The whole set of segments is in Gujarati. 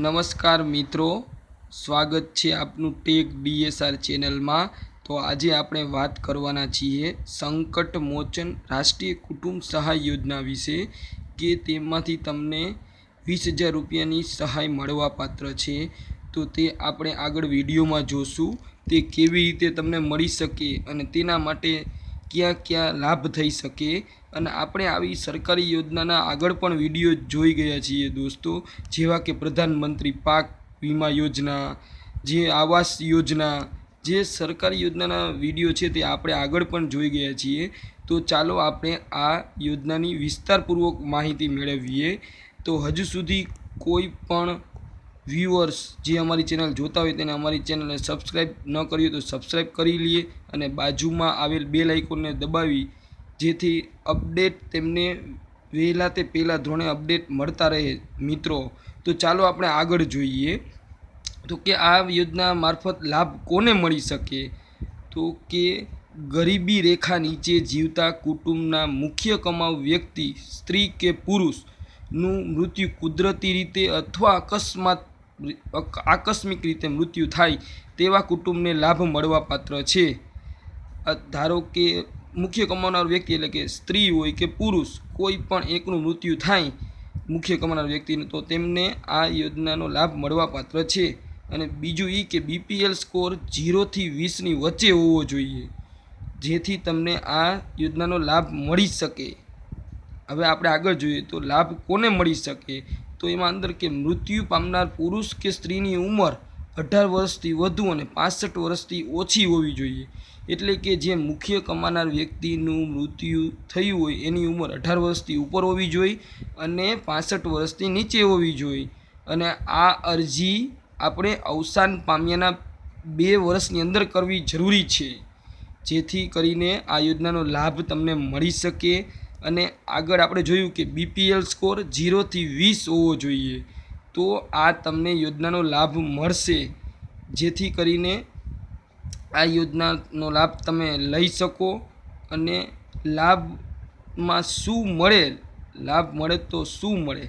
નમસ્કાર મિત્રો સ્વાગત છે આપનું ટેક ડીએસઆર ચેનલમાં તો આજે આપણે વાત કરવાના છીએ સંકટ મોચન રાષ્ટ્રીય કુટુંબ સહાય યોજના વિશે કે તેમાંથી તમને વીસ હજાર રૂપિયાની સહાય મળવાપાત્ર છે તો તે આપણે આગળ વિડીયોમાં જોશું તે કેવી રીતે તમને મળી શકે અને તેના માટે ક્યાં ક્યાં લાભ થઈ શકે અને આપણે આવી સરકારી યોજનાના આગળ પણ વિડીયો જોઈ ગયા છીએ દોસ્તો જેવા કે પ્રધાનમંત્રી પાક વીમા યોજના જે આવાસ યોજના જે સરકારી યોજનાના વિડીયો છે તે આપણે આગળ પણ જોઈ ગયા છીએ તો ચાલો આપણે આ યોજનાની વિસ્તારપૂર્વક માહિતી મેળવીએ તો હજુ સુધી કોઈ પણ વ્યૂઅર્સ જે અમારી ચેનલ જોતા હોય તેને અમારી ચેનલને સબસ્ક્રાઈબ ન કરી તો સબસ્ક્રાઈબ કરી લઈએ અને બાજુમાં આવેલ બે આઇકોનને દબાવી જેથી અપડેટ તેમને વહેલા તે પહેલાં ધોરણે અપડેટ મળતા રહે મિત્રો તો ચાલો આપણે આગળ જોઈએ તો કે આ યોજના મારફત લાભ કોને મળી શકે તો કે ગરીબી રેખા નીચે જીવતા કુટુંબના મુખ્ય કમાવ વ્યક્તિ સ્ત્રી કે પુરુષનું મૃત્યુ કુદરતી રીતે અથવા અકસ્માત આકસ્મિક રીતે મૃત્યુ થાય તેવા કુટુંબને લાભ મળવાપાત્ર છે ધારો કે મુખ્ય કમાનાર વ્યક્તિ એટલે કે સ્ત્રી હોય કે પુરુષ કોઈ પણ એકનું મૃત્યુ થાય મુખ્ય કમાનાર વ્યક્તિને તો તેમને આ યોજનાનો લાભ મળવા પાત્ર છે અને બીજું એ કે બીપીએલ સ્કોર ઝીરોથી વીસની વચ્ચે હોવો જોઈએ જેથી તમને આ યોજનાનો લાભ મળી શકે હવે આપણે આગળ જોઈએ તો લાભ કોને મળી શકે તો એમાં અંદર કે મૃત્યુ પામનાર પુરુષ કે સ્ત્રીની ઉંમર અઢાર વર્ષથી વધુ અને પાસઠ વર્ષથી ઓછી હોવી જોઈએ એટલે કે જે મુખ્ય કમાનાર વ્યક્તિનું મૃત્યુ થયું હોય એની ઉંમર અઢાર વર્ષથી ઉપર હોવી જોઈએ અને પાસઠ વર્ષથી નીચે હોવી જોઈએ અને આ અરજી આપણે અવસાન પામ્યાના બે વર્ષની અંદર કરવી જરૂરી છે જેથી કરીને આ યોજનાનો લાભ તમને મળી શકે અને આગળ આપણે જોયું કે બીપીએલ સ્કોર જીરોથી વીસ હોવો જોઈએ તો આ તમને યોજનાનો લાભ મળશે જેથી કરીને આ યોજનાનો લાભ તમે લઈ શકો અને લાભમાં શું મળે લાભ મળે તો શું મળે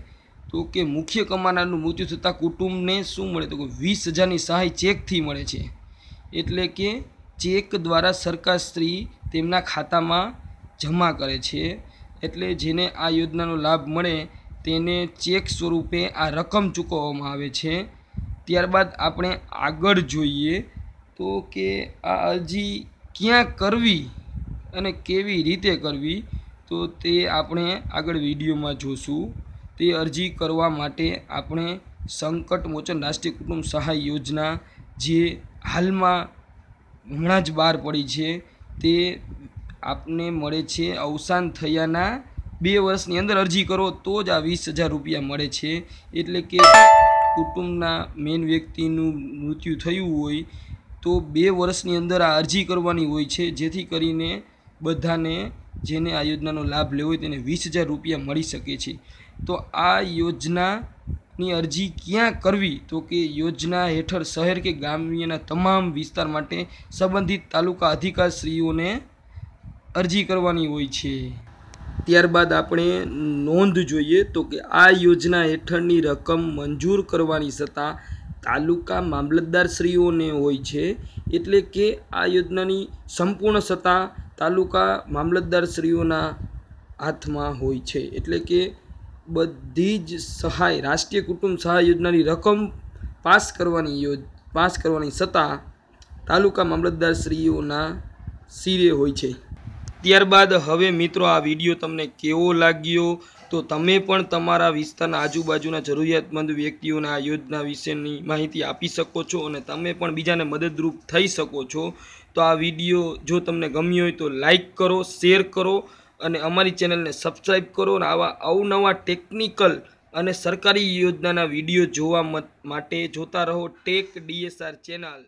તો કે મુખ્ય કમાનારનું મૃત્યુ થતાં કુટુંબને શું મળે તો કે વીસ હજારની સહાય ચેકથી મળે છે એટલે કે ચેક દ્વારા સરકારશ્રી તેમના ખાતામાં જમા કરે છે એટલે જેને આ યોજનાનો લાભ મળે તેને ચેક સ્વરૂપે આ રકમ ચૂકવવામાં આવે છે ત્યારબાદ આપણે આગળ જોઈએ તો કે આ અરજી ક્યાં કરવી અને કેવી રીતે કરવી તો તે આપણે આગળ વિડીયોમાં જોશું તે અરજી કરવા માટે આપણે સંકટ મોચન રાષ્ટ્રીય કુટુંબ સહાય યોજના જે હાલમાં હમણાં જ બહાર પડી છે તે આપને મળે છે અવસાન થયાના બે વર્ષની અંદર અરજી કરો તો જ આ વીસ હજાર રૂપિયા મળે છે એટલે કે કુટુંબના મેન વ્યક્તિનું મૃત્યુ થયું હોય તો બે વર્ષની અંદર આ અરજી કરવાની હોય છે જેથી કરીને બધાને જેને આ યોજનાનો લાભ લેવો હોય તેને વીસ હજાર રૂપિયા મળી શકે છે તો આ યોજનાની અરજી ક્યાં કરવી તો કે યોજના હેઠળ શહેર કે ગ્રામ્યના તમામ વિસ્તાર માટે સંબંધિત તાલુકા અધિકારશ્રીઓને અરજી કરવાની હોય છે ત્યારબાદ આપણે નોંધ જોઈએ તો કે આ યોજના હેઠળની રકમ મંજૂર કરવાની સત્તા તાલુકા મામલતદારશ્રીઓને હોય છે એટલે કે આ યોજનાની સંપૂર્ણ સત્તા તાલુકા મામલતદારશ્રીઓના હાથમાં હોય છે એટલે કે બધી જ સહાય રાષ્ટ્રીય કુટુંબ સહાય યોજનાની રકમ પાસ કરવાની યોજ પાસ કરવાની સત્તા તાલુકા મામલતદારશ્રીઓના સિરે હોય છે ત્યારબાદ હવે મિત્રો આ વિડીયો તમને કેવો લાગ્યો તો તમે પણ તમારા વિસ્તારના આજુબાજુના જરૂરિયાતમંદ વ્યક્તિઓને આ યોજના વિશેની માહિતી આપી શકો છો અને તમે પણ બીજાને મદદરૂપ થઈ શકો છો તો આ વિડીયો જો તમને ગમ્યો હોય તો લાઇક કરો શેર કરો અને અમારી ચેનલને સબસ્ક્રાઈબ કરો અને આવા અવનવા ટેકનિકલ અને સરકારી યોજનાના વિડીયો જોવા માટે જોતા રહો ટેક ડીએસઆર ચેનલ